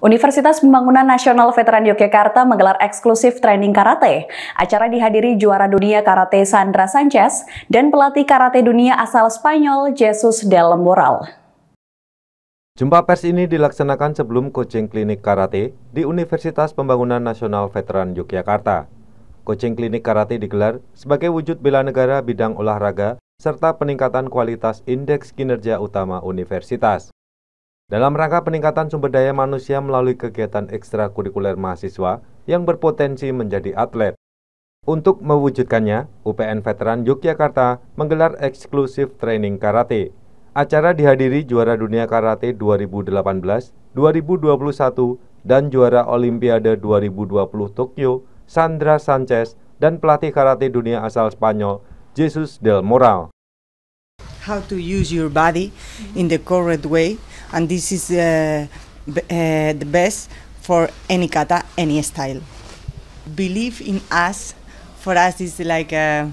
Universitas Pembangunan Nasional Veteran Yogyakarta menggelar eksklusif training karate. Acara dihadiri juara dunia karate Sandra Sanchez dan pelatih karate dunia asal Spanyol Jesus Del Moral. Jumpa pers ini dilaksanakan sebelum coaching klinik karate di Universitas Pembangunan Nasional Veteran Yogyakarta. Coaching klinik karate digelar sebagai wujud bela negara bidang olahraga serta peningkatan kualitas indeks kinerja utama universitas. Dalam rangka peningkatan sumber daya manusia melalui kegiatan ekstrakurikuler mahasiswa yang berpotensi menjadi atlet. Untuk mewujudkannya, UPN Veteran Yogyakarta menggelar eksklusif training karate. Acara dihadiri juara dunia karate 2018, 2021, dan juara Olimpiade 2020 Tokyo, Sandra Sanchez, dan pelatih karate dunia asal Spanyol, Jesus Del Moral. how to use your body mm-hmm. in the correct way, and this is uh, b- uh, the best for any kata, any style. Believe in us. For us, is like. A, uh,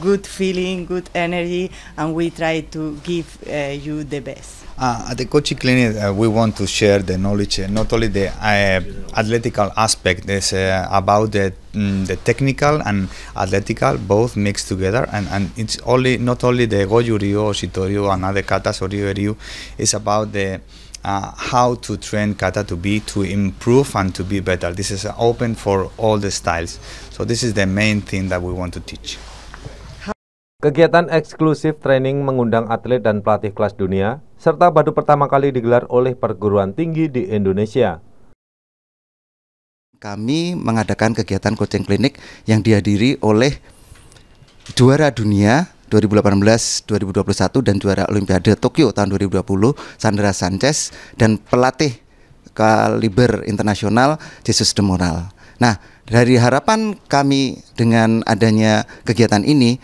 good feeling, good energy, and we try to give uh, you the best. Uh, at the coaching clinic, uh, we want to share the knowledge, uh, not only the uh, athletical aspect, it's uh, about the, mm, the technical and athletical, both mixed together, and, and it's only not only the Goju Ryu, Shitoryu, and other katas or Ryu Ryu, it's about the uh, how to train kata to be to improve and to be better. This is open for all the styles. So this is the main thing that we want to teach. Kegiatan eksklusif training mengundang atlet dan pelatih kelas dunia, serta baru pertama kali digelar oleh perguruan tinggi di Indonesia. Kami mengadakan kegiatan coaching klinik yang dihadiri oleh juara dunia 2018, 2021 dan juara Olimpiade Tokyo tahun 2020 Sandra Sanchez dan pelatih kaliber internasional Jesus Demoral. Nah, dari harapan kami dengan adanya kegiatan ini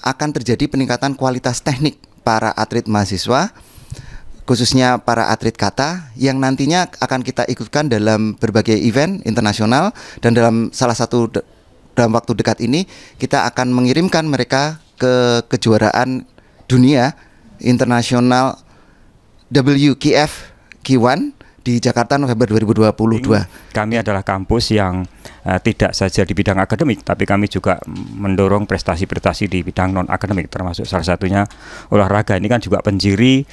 akan terjadi peningkatan kualitas teknik para atlet mahasiswa khususnya para atlet kata yang nantinya akan kita ikutkan dalam berbagai event internasional dan dalam salah satu dalam waktu dekat ini kita akan mengirimkan mereka ke kejuaraan dunia internasional WKF K1 di Jakarta November 2022. Kami adalah kampus yang uh, tidak saja di bidang akademik, tapi kami juga mendorong prestasi-prestasi di bidang non akademik, termasuk salah satunya olahraga. Ini kan juga penjiri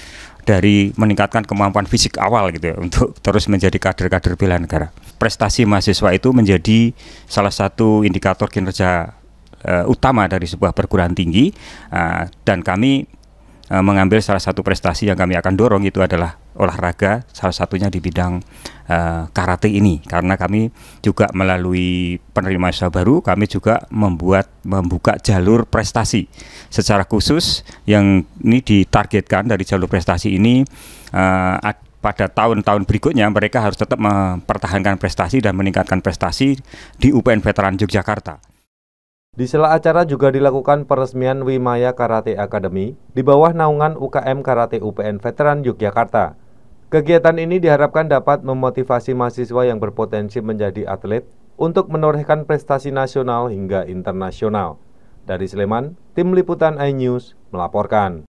dari meningkatkan kemampuan fisik awal gitu ya, untuk terus menjadi kader-kader bela negara. Prestasi mahasiswa itu menjadi salah satu indikator kinerja uh, utama dari sebuah perguruan tinggi uh, dan kami mengambil salah satu prestasi yang kami akan dorong itu adalah olahraga salah satunya di bidang uh, karate ini karena kami juga melalui penerima siswa baru kami juga membuat membuka jalur prestasi secara khusus yang ini ditargetkan dari jalur prestasi ini uh, pada tahun-tahun berikutnya mereka harus tetap mempertahankan prestasi dan meningkatkan prestasi di UPN Veteran Yogyakarta. Di sela acara juga dilakukan peresmian Wimaya Karate Academy di bawah naungan UKM Karate UPN Veteran Yogyakarta. Kegiatan ini diharapkan dapat memotivasi mahasiswa yang berpotensi menjadi atlet untuk menorehkan prestasi nasional hingga internasional. Dari Sleman, Tim Liputan iNews melaporkan.